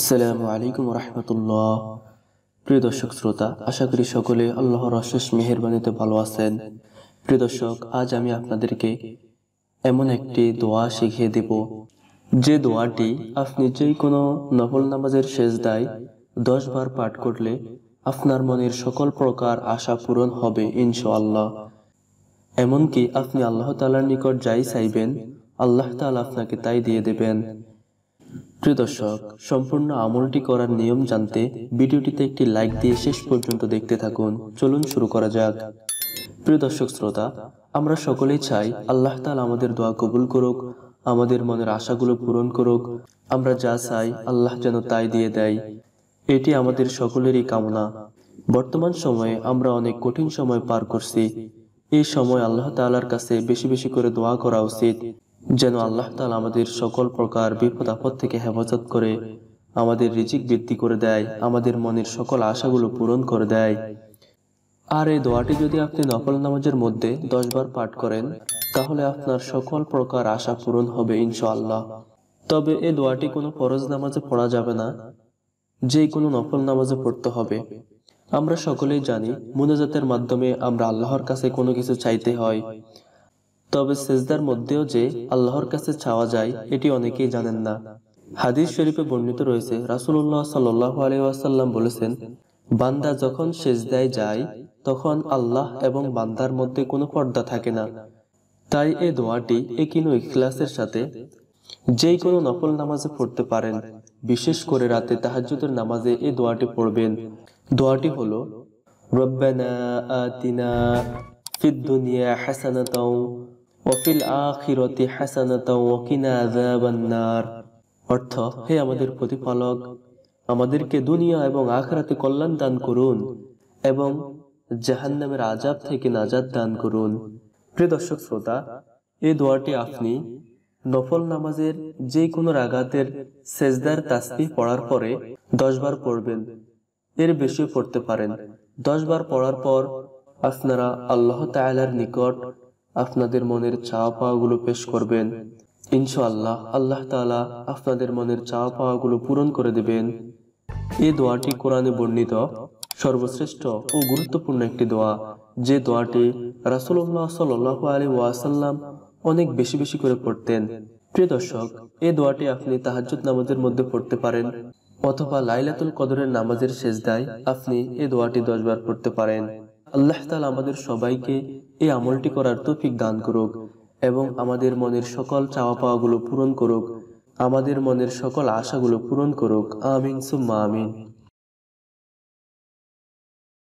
আসসালামু আলাইকুম রহমতুল্লাহ প্রিয় দর্শক শ্রোতা আশা করি সকলে আল্লাহর অশেষ মেহরবানিতে ভালো আছেন প্রিয় দর্শক আজ আমি আপনাদেরকে এমন একটি দোয়া শিখিয়ে দেব যে দোয়াটি আপনি যে কোনো নবল নামাজের শেষ দায় দশ বার পাঠ করলে আপনার মনের সকল প্রকার আশা পূরণ হবে ইনশাআল্লাহ এমনকি আপনি আল্লাহ তালার নিকট যাই চাইবেন আল্লাহ তালা আপনাকে তাই দিয়ে দেবেন প্রিয় দর্শক সম্পূর্ণ আমলটি করার নিয়ম জানতে ভিডিওটিতে একটি লাইক দিয়ে শেষ পর্যন্ত দেখতে থাকুন চলুন শুরু করা যাক প্রিয় দর্শক শ্রোতা আমরা সকলেই চাই আল্লাহ তাল আমাদের দোয়া কবুল করুক আমাদের মনের আশাগুলো পূরণ করুক আমরা যা চাই আল্লাহ যেন তাই দিয়ে দেয় এটি আমাদের সকলেরই কামনা বর্তমান সময়ে আমরা অনেক কঠিন সময় পার করছি এই সময় আল্লাহ তালার কাছে বেশি বেশি করে দোয়া করা উচিত যেন আল্লাহ তাল আমাদের সকল প্রকার বিপদ আপদ থেকে হেফাজত করে আমাদের রিচিক বৃদ্ধি করে দেয় আমাদের মনের সকল আশাগুলো পূরণ করে দেয় আর এই দোয়াটি যদি আপনি নকল নামাজের মধ্যে দশ বার পাঠ করেন তাহলে আপনার সকল প্রকার আশা পূরণ হবে ইনশাআল্লাহ তবে এ দোয়াটি কোনো ফরজ নামাজে পড়া যাবে না যে কোনো নকল নামাজে পড়তে হবে আমরা সকলেই জানি মুনাজাতের মাধ্যমে আমরা আল্লাহর কাছে কোনো কিছু চাইতে হয় তবে সেজদার মধ্যেও যে আল্লাহর কাছে ছাওয়া যায় এটি অনেকেই জানেন না হাদিস শরীফে বর্ণিত রয়েছে রাসুল্লাহ সাল্লাহ আলিয়াসাল্লাম বলেছেন বান্দা যখন সেজদায় যায় তখন আল্লাহ এবং বান্দার মধ্যে কোনো পর্দা থাকে না তাই এ দোয়াটি একিনু ইখলাসের সাথে যে কোনো নকল নামাজে পড়তে পারেন বিশেষ করে রাতে তাহাজুদের নামাজে এ দোয়াটি পড়বেন দোয়াটি হল রব্বানা আতিনা ফিদ্দুনিয়া দুনিয়া হাসানাতাও ওফিল আখিরতি হাসানাতা ওয়াকিনা আযাবান নার অর্থ হে আমাদের প্রতিপালক আমাদেরকে দুনিয়া এবং কল্যাণ দান করুন এবং জাহান্নামের আজাব থেকে দান করুন প্রিয় দর্শক শ্রোতা এই দোয়াটি আপনি নফল নামাজের যে কোনো রাগাতের সেজদার তাসবিহ পড়ার পরে দশবার পড়বেন এর বেশি পড়তে পারেন দশবার পড়ার পর আপনারা আল্লাহ তায়ালার নিকট আপনাদের মনের চাওয়া পাওয়াগুলো পেশ করবেন ইনশাআল্লাহ আল্লাহ তালা আপনাদের মনের চাওয়া পাওয়াগুলো পূরণ করে দেবেন এই দোয়াটি কোরআনে বর্ণিত সর্বশ্রেষ্ঠ ও গুরুত্বপূর্ণ একটি দোয়া যে দোয়াটি রাসুল্লাহ সাল্লাহ আলী ওয়াসাল্লাম অনেক বেশি বেশি করে পড়তেন প্রিয় দর্শক এ দোয়াটি আপনি তাহাজুদ নামাজের মধ্যে পড়তে পারেন অথবা লাইলাতুল কদরের নামাজের শেষ দায় আপনি এ দোয়াটি দশবার পড়তে পারেন আল্লাহ তালা আমাদের সবাইকে এই আমলটি করার তফিক দান করুক এবং আমাদের মনের সকল চাওয়া পাওয়াগুলো পূরণ করুক আমাদের মনের সকল আশাগুলো পূরণ করুক আমিন সুম্মা আমিন